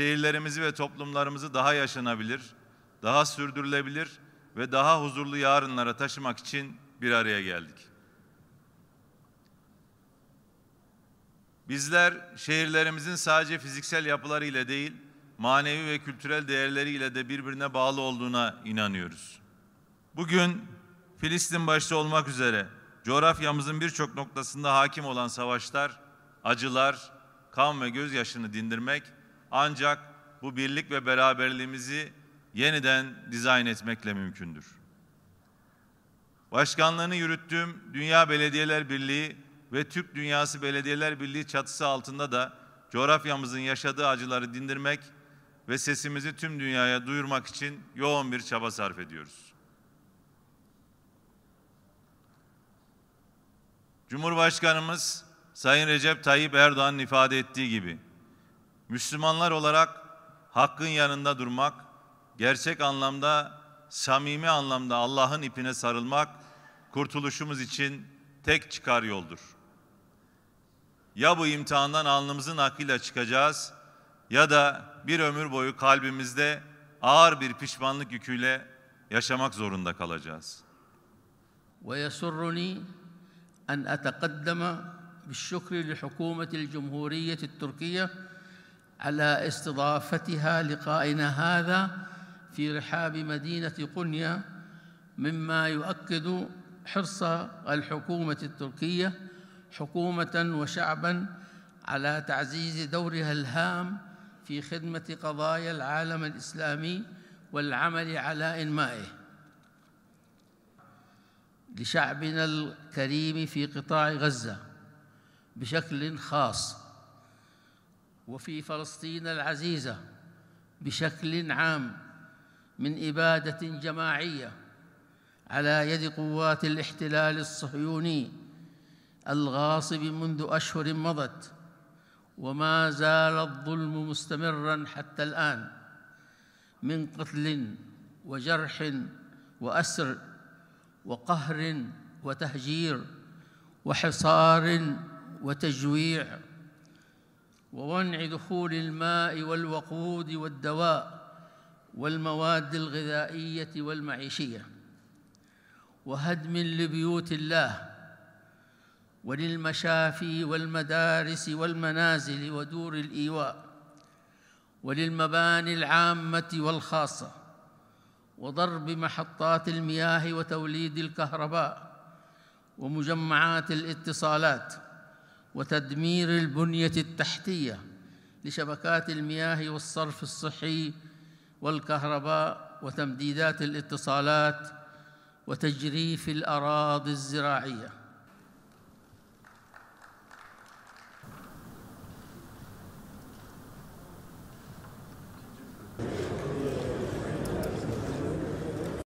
şehirlerimizi ve toplumlarımızı daha yaşanabilir, daha sürdürülebilir ve daha huzurlu yarınlara taşımak için bir araya geldik. Bizler şehirlerimizin sadece fiziksel yapıları ile değil, manevi ve kültürel değerleri ile de birbirine bağlı olduğuna inanıyoruz. Bugün Filistin başta olmak üzere coğrafyamızın birçok noktasında hakim olan savaşlar, acılar, kan ve gözyaşını dindirmek ancak bu birlik ve beraberliğimizi yeniden dizayn etmekle mümkündür. Başkanlığını yürüttüğüm Dünya Belediyeler Birliği ve Türk Dünyası Belediyeler Birliği çatısı altında da coğrafyamızın yaşadığı acıları dindirmek ve sesimizi tüm dünyaya duyurmak için yoğun bir çaba sarf ediyoruz. Cumhurbaşkanımız Sayın Recep Tayyip Erdoğan'ın ifade ettiği gibi Müslümanlar olarak hakkın yanında durmak, gerçek anlamda, samimi anlamda Allah'ın ipine sarılmak kurtuluşumuz için tek çıkar yoldur. Ya bu imtihandan alnımızın akıyla çıkacağız ya da bir ömür boyu kalbimizde ağır bir pişmanlık yüküyle yaşamak zorunda kalacağız. ويسرني أن أتقدم بالشكر لحكومة الجمهورية التركية على استضافتها لقائنا هذا في رحاب مدينة قنيا مما يؤكد حرص الحكومة التركية حكومة وشعبا على تعزيز دورها الهام في خدمة قضايا العالم الإسلامي والعمل على إنمائه لشعبنا الكريم في قطاع غزة بشكل خاص وفي فلسطين العزيزة بشكل عام من إبادة جماعية على يد قوات الاحتلال الصهيوني الغاصب منذ أشهر مضت وما زال الظلم مستمرا حتى الآن من قتل وجرح وأسر وقهر وتهجير وحصار وتجويع ومنع دخول الماء والوقود والدواء والمواد الغذائيه والمعيشيه وهدم لبيوت الله وللمشافي والمدارس والمنازل ودور الايواء وللمباني العامه والخاصه وضرب محطات المياه وتوليد الكهرباء ومجمعات الاتصالات وتدمير البنية التحتية لشبكات المياه والصرف الصحي والكهرباء وتمديدات الاتصالات وتجريف الأراضي الزراعية